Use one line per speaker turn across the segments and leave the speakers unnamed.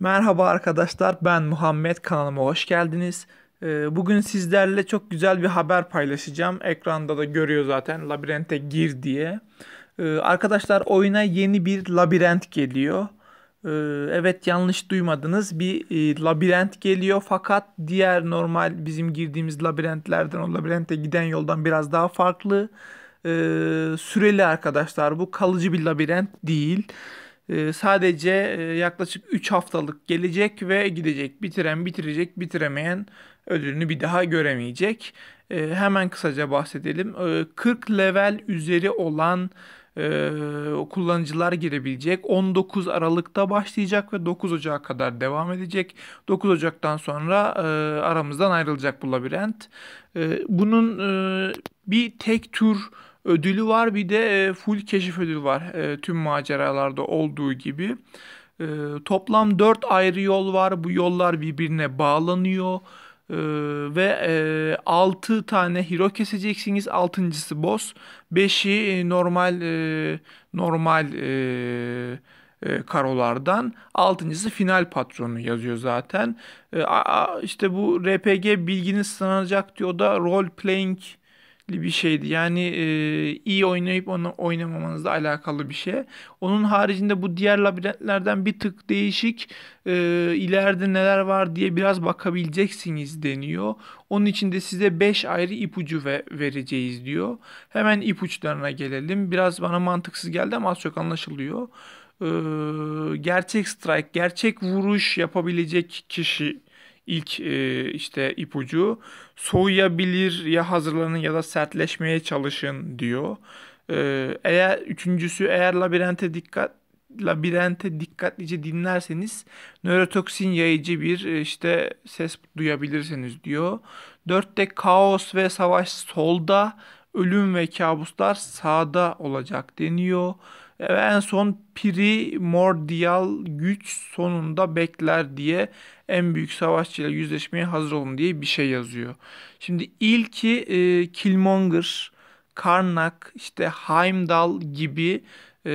Merhaba arkadaşlar ben Muhammed kanalıma hoş geldiniz. Ee, bugün sizlerle çok güzel bir haber paylaşacağım. Ekranda da görüyor zaten labirente gir diye. Ee, arkadaşlar oyuna yeni bir labirent geliyor. Ee, evet yanlış duymadınız bir e, labirent geliyor fakat diğer normal bizim girdiğimiz labirentlerden o labirente giden yoldan biraz daha farklı. Süreli arkadaşlar bu kalıcı bir labirent değil. Ee, sadece e, yaklaşık 3 haftalık gelecek ve gidecek. Bitiren bitirecek, bitiremeyen ödülünü bir daha göremeyecek. Ee, hemen kısaca bahsedelim. 40 ee, level üzeri olan e, kullanıcılar girebilecek. 19 Aralık'ta başlayacak ve 9 Ocak'a kadar devam edecek. 9 Ocak'tan sonra e, aramızdan ayrılacak bu labirent. bunun bir tek tur ödülü var bir de e, full keşif ödülü var e, tüm maceralarda olduğu gibi. E, toplam 4 ayrı yol var bu yollar birbirine bağlanıyor. ve e, 6 tane hero keseceksiniz. 6.sı boss. 5'i normal normal e, e, karolardan. Altıncısı final patronu yazıyor zaten. işte bu RPG bilginiz sınanacak diyor da role playing bir şeydi. Yani e, iyi oynayıp onu oynamamanızla alakalı bir şey. Onun haricinde bu diğer labirentlerden bir tık değişik e, ileride neler var diye biraz bakabileceksiniz deniyor. Onun için de size 5 ayrı ipucu ve vereceğiz diyor. Hemen ipuçlarına gelelim. Biraz bana mantıksız geldi ama az çok anlaşılıyor. E, gerçek strike, gerçek vuruş yapabilecek kişi ilk e, işte ipucu soğuyabilir ya hazırlanın ya da sertleşmeye çalışın diyor. E, eğer üçüncüsü eğer labirente dikkat labirente dikkatlice dinlerseniz nörotoksin yayıcı bir e, işte ses duyabilirsiniz diyor. Dörtte kaos ve savaş solda, ölüm ve kabuslar sağda olacak deniyor ve en son primordial güç sonunda bekler diye en büyük savaşçıyla yüzleşmeye hazır olun diye bir şey yazıyor. Şimdi ilki e, Killmonger, Karnak, işte Heimdall gibi e,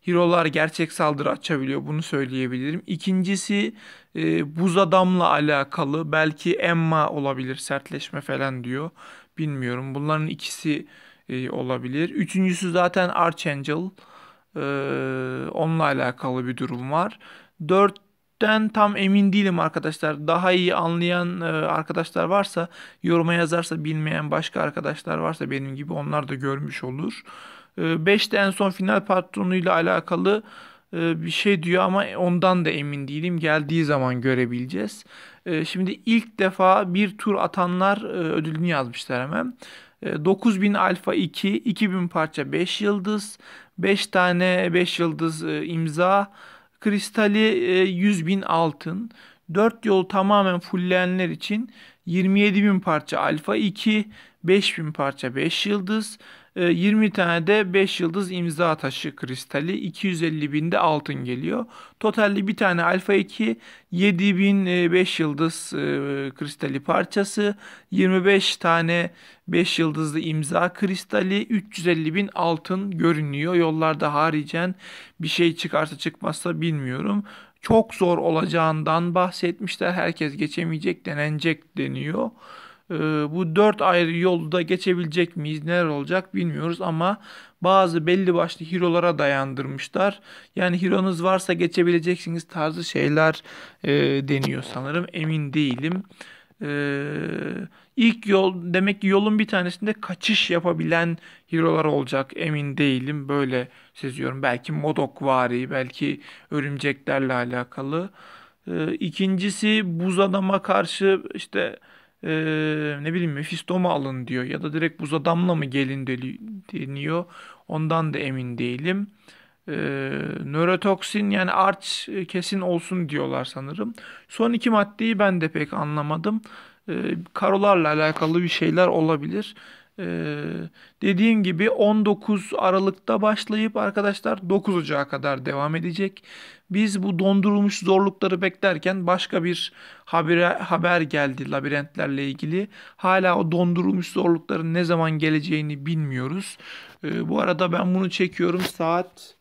hero'lar gerçek saldırı açabiliyor bunu söyleyebilirim. İkincisi e, buz adamla alakalı belki Emma olabilir sertleşme falan diyor. Bilmiyorum bunların ikisi e, olabilir. Üçüncüsü zaten Archangel. E, onunla alakalı bir durum var. Dörtten tam emin değilim arkadaşlar. Daha iyi anlayan e, arkadaşlar varsa, yoruma yazarsa bilmeyen başka arkadaşlar varsa benim gibi onlar da görmüş olur. E, beşte en son final patronuyla alakalı e, bir şey diyor ama ondan da emin değilim. Geldiği zaman görebileceğiz. E, şimdi ilk defa bir tur atanlar e, ödülünü yazmışlar hemen. 9000 ee, alfa 2, 2000 parça 5 yıldız, 5 tane 5 yıldız e, imza kristali 100.000 e, altın. 4 yol tamamen fulleyenler için 27.000 parça alfa 2, 5.000 parça 5 yıldız, 20 ee, tane de 5 yıldız imza taşı kristali 250 binde altın geliyor. Totalde bir tane alfa 2 7000 5 yıldız e, kristali parçası 25 tane 5 yıldızlı imza kristali 350 bin altın görünüyor. Yollarda haricen bir şey çıkarsa çıkmazsa bilmiyorum çok zor olacağından bahsetmişler. Herkes geçemeyecek denenecek deniyor. Ee, bu dört ayrı yolda geçebilecek miyiz neler olacak bilmiyoruz ama bazı belli başlı hirolara dayandırmışlar. Yani hironuz varsa geçebileceksiniz tarzı şeyler e, deniyor sanırım emin değilim. Ee, ilk yol demek ki yolun bir tanesinde kaçış yapabilen hirolar olacak emin değilim böyle seziyorum. Belki modok Modokvari, belki örümceklerle alakalı. Ee, ikincisi buz adama karşı işte e, ne bileyim Mephisto mu alın diyor ya da direkt buz adamla mı gelin deniyor. Ondan da emin değilim. E, nörotoksin yani arç e, kesin olsun diyorlar sanırım. Son iki maddeyi ben de pek anlamadım. E, karolarla alakalı bir şeyler olabilir. Ee, dediğim gibi 19 Aralık'ta başlayıp arkadaşlar 9 Ocağı kadar devam edecek. Biz bu dondurulmuş zorlukları beklerken başka bir habere, haber geldi labirentlerle ilgili. Hala o dondurulmuş zorlukların ne zaman geleceğini bilmiyoruz. Ee, bu arada ben bunu çekiyorum saat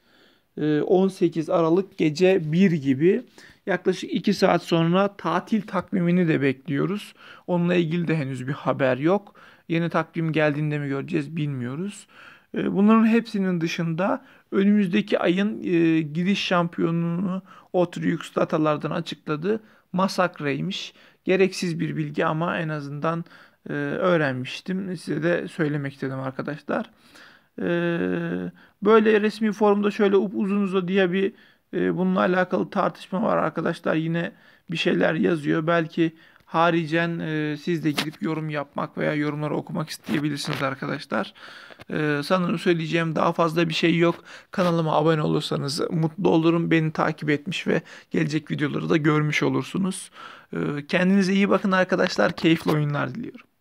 18 e, Aralık gece 1 gibi yaklaşık 2 saat sonra tatil takvimini de bekliyoruz. Onunla ilgili de henüz bir haber yok. Yeni takvim geldiğinde mi göreceğiz bilmiyoruz. Ee, bunların hepsinin dışında önümüzdeki ayın e, giriş şampiyonunu Otriux datalardan açıkladı. masakreymiş. Gereksiz bir bilgi ama en azından e, öğrenmiştim. Size de söylemek istedim arkadaşlar. Ee, böyle resmi forumda şöyle uzun uza diye bir e, bununla alakalı tartışma var arkadaşlar. Yine bir şeyler yazıyor. Belki Haricen e, siz de gidip yorum yapmak veya yorumları okumak isteyebilirsiniz arkadaşlar. E, sanırım söyleyeceğim daha fazla bir şey yok. Kanalıma abone olursanız mutlu olurum. Beni takip etmiş ve gelecek videoları da görmüş olursunuz. E, kendinize iyi bakın arkadaşlar. Keyifli oyunlar diliyorum.